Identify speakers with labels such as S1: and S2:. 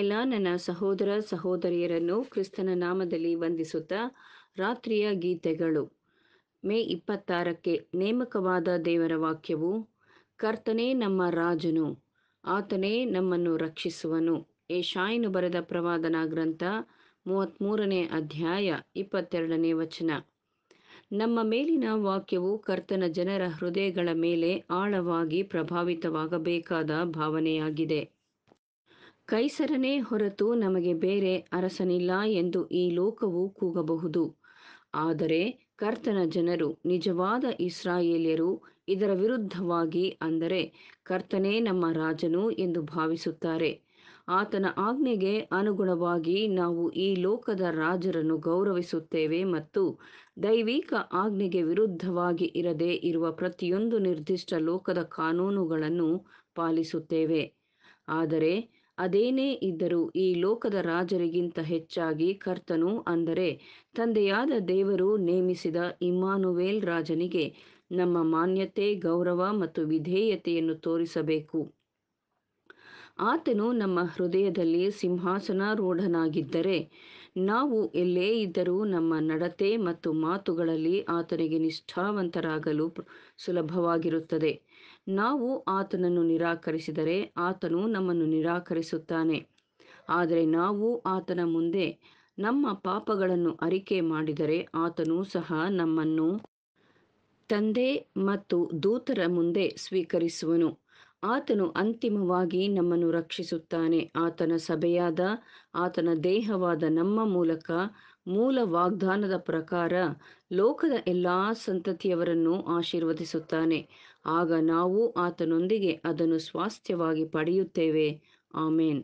S1: ಎಲ್ಲ ನನ್ನ ಸಹೋದರ ಸಹೋದರಿಯರನ್ನು ಕ್ರಿಸ್ತನ ನಾಮದಲ್ಲಿ ವಂದಿಸುತ್ತಾ ರಾತ್ರಿಯ ಗೀತೆಗಳು ಮೇ ಇಪ್ಪತ್ತಾರಕ್ಕೆ ನೇಮಕವಾದ ದೇವರ ವಾಕ್ಯವು ಕರ್ತನೇ ನಮ್ಮ ರಾಜನು ಆತನೇ ನಮ್ಮನ್ನು ರಕ್ಷಿಸುವನು ಶಾಯಿನು ಬರೆದ ಪ್ರವಾದನ ಗ್ರಂಥ ಮೂವತ್ತ್ಮೂರನೇ ಅಧ್ಯಾಯ ಇಪ್ಪತ್ತೆರಡನೇ ವಚನ ನಮ್ಮ ಮೇಲಿನ ವಾಕ್ಯವು ಕರ್ತನ ಜನರ ಹೃದಯಗಳ ಮೇಲೆ ಆಳವಾಗಿ ಪ್ರಭಾವಿತವಾಗಬೇಕಾದ ಭಾವನೆಯಾಗಿದೆ ಕೈಸರನೇ ಹೊರತು ನಮಗೆ ಬೇರೆ ಅರಸನಿಲ್ಲ ಎಂದು ಈ ಲೋಕವು ಕೂಗಬಹುದು ಆದರೆ ಕರ್ತನ ಜನರು ನಿಜವಾದ ಇಸ್ರಾಯೇಲ್ಯರು ಇದರ ವಿರುದ್ಧವಾಗಿ ಅಂದರೆ ಕರ್ತನೇ ನಮ್ಮ ರಾಜನು ಎಂದು ಭಾವಿಸುತ್ತಾರೆ ಆತನ ಆಜ್ಞೆಗೆ ಅನುಗುಣವಾಗಿ ನಾವು ಈ ಲೋಕದ ರಾಜರನ್ನು ಗೌರವಿಸುತ್ತೇವೆ ಮತ್ತು ದೈವಿಕ ಆಜ್ಞೆಗೆ ವಿರುದ್ಧವಾಗಿ ಇರದೇ ಇರುವ ಪ್ರತಿಯೊಂದು ನಿರ್ದಿಷ್ಟ ಲೋಕದ ಕಾನೂನುಗಳನ್ನು ಪಾಲಿಸುತ್ತೇವೆ ಆದರೆ ಅದೇನೇ ಇದ್ದರೂ ಈ ಲೋಕದ ರಾಜರಿಗಿಂತ ಹೆಚ್ಚಾಗಿ ಕರ್ತನು ಅಂದರೆ ತಂದೆಯಾದ ದೇವರು ನೇಮಿಸಿದ ಇಮ್ಮಾನುವೇಲ್ ರಾಜನಿಗೆ ನಮ್ಮ ಮಾನ್ಯತೆ ಗೌರವ ಮತ್ತು ವಿಧೇಯತೆಯನ್ನು ತೋರಿಸಬೇಕು ಆತನು ನಮ್ಮ ಹೃದಯದಲ್ಲಿ ಸಿಂಹಾಸನಾರೂಢನಾಗಿದ್ದರೆ ನಾವು ಎಲ್ಲೇ ಇದ್ದರೂ ನಮ್ಮ ನಡತೆ ಮತ್ತು ಮಾತುಗಳಲ್ಲಿ ಆತನಿಗೆ ನಿಷ್ಠಾವಂತರಾಗಲು ಸುಲಭವಾಗಿರುತ್ತದೆ ನಾವು ಆತನನ್ನು ನಿರಾಕರಿಸಿದರೆ ಆತನು ನಮ್ಮನ್ನು ನಿರಾಕರಿಸುತ್ತಾನೆ ಆದರೆ ನಾವು ಆತನ ಮುಂದೆ ನಮ್ಮ ಪಾಪಗಳನ್ನು ಅರಿಕೆ ಮಾಡಿದರೆ ಆತನು ಸಹ ನಮ್ಮನ್ನು ತಂದೆ ಮತ್ತು ದೂತರ ಮುಂದೆ ಸ್ವೀಕರಿಸುವನು ಆತನು ಅಂತಿಮವಾಗಿ ನಮ್ಮನ್ನು ರಕ್ಷಿಸುತ್ತಾನೆ ಆತನ ಸಭೆಯಾದ ಆತನ ದೇಹವಾದ ನಮ್ಮ ಮೂಲಕ ಮೂಲ ವಾಗ್ದಾನದ ಪ್ರಕಾರ ಲೋಕದ ಎಲ್ಲಾ ಸಂತತಿಯವರನ್ನು ಆಶೀರ್ವದಿಸುತ್ತಾನೆ ಆಗ ನಾವು ಆತನೊಂದಿಗೆ ಅದನ್ನು ಸ್ವಾಸ್ಥ್ಯವಾಗಿ ಪಡೆಯುತ್ತೇವೆ ಆಮೇನ್